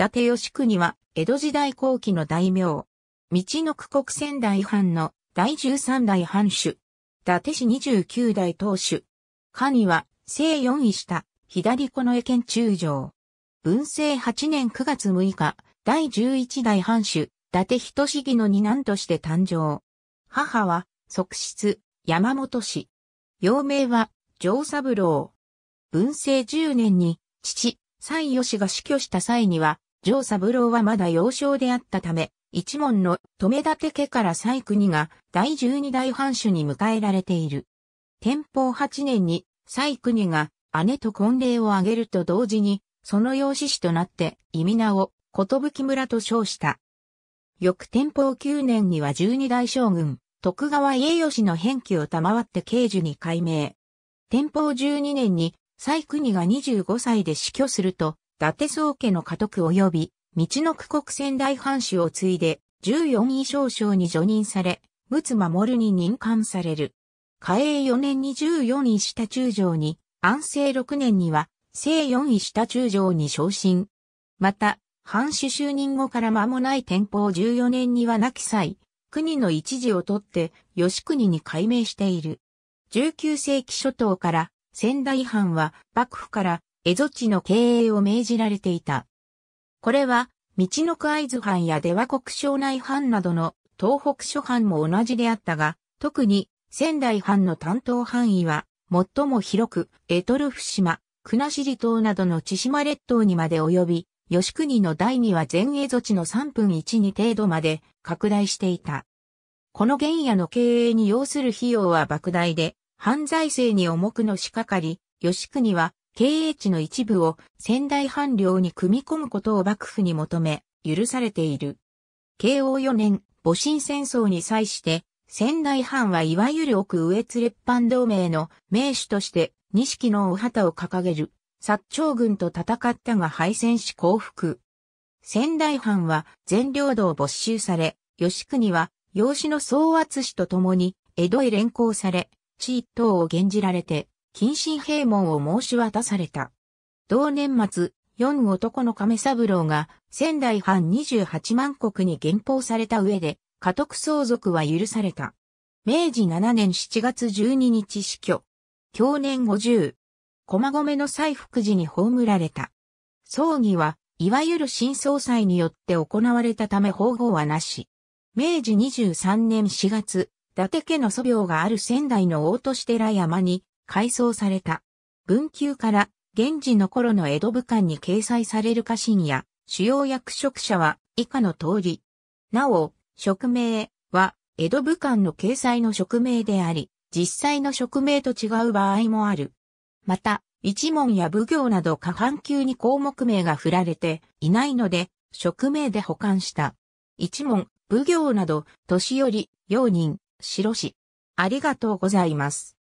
伊達義国は、江戸時代後期の大名。道の区国仙台藩の第13代藩主。伊達市29代当主。には、正四位下、左近江県中将。文政8年9月6日、第11代藩主、伊達人義の二男として誕生。母は、側室、山本氏。幼名は、城三郎。文政10年に、父、三義が死去した際には、上三郎はまだ幼少であったため、一門の留立家から西国が第十二代藩主に迎えられている。天保八年に西国が姉と婚礼を挙げると同時に、その養子子となって、意味名を、ことぶき村と称した。翌天保九年には十二代将軍、徳川家吉の返記を賜って慶寿に改名。天保十二年に、西国が25歳で死去すると、達宗家の家督及び、道の区国仙台藩主を継いで、14位少将に除任され、陸奥守に任官される。嘉永4年に14位下中将に、安政6年には、正4位下中将に昇進。また、藩主就任後から間もない天保14年には亡き際、国の一時をとって、吉国に改名している。19世紀初頭から、仙台藩は幕府から蝦夷地の経営を命じられていた。これは、道の区合津藩や出羽国省内藩などの東北諸藩も同じであったが、特に仙台藩の担当範囲は最も広く、エトルフ島、国後島などの千島列島にまで及び、吉国の第二は全蝦夷地の3分12程度まで拡大していた。この原野の経営に要する費用は莫大で、犯罪性に重くのしかかり、吉国は経営地の一部を仙台藩領に組み込むことを幕府に求め、許されている。慶応4年、戊辰戦争に際して、仙台藩はいわゆる奥上津列藩同盟の名手として、錦のお旗を掲げる、薩長軍と戦ったが敗戦し降伏。仙台藩は全領土を没収され、吉国は養子の総圧氏と共に江戸へ連行され、地一等を減じられて、近親平門を申し渡された。同年末、四男の亀三郎が仙台藩二十八万国に減俸された上で、家督相続は許された。明治七年七月十二日死去。享年五十。駒込の西福寺に葬られた。葬儀は、いわゆる新総裁によって行われたため法号はなし。明治二十三年四月、伊達家の祖廟がある仙台の大都市寺山に改装された。文久から現時の頃の江戸武漢に掲載される家臣や主要役職者は以下の通り。なお、職名は江戸武漢の掲載の職名であり、実際の職名と違う場合もある。また、一門や奉行など下半級に項目名が振られていないので、職名で保管した。一門、奉行など、年寄り、用人、白し。ありがとうございます。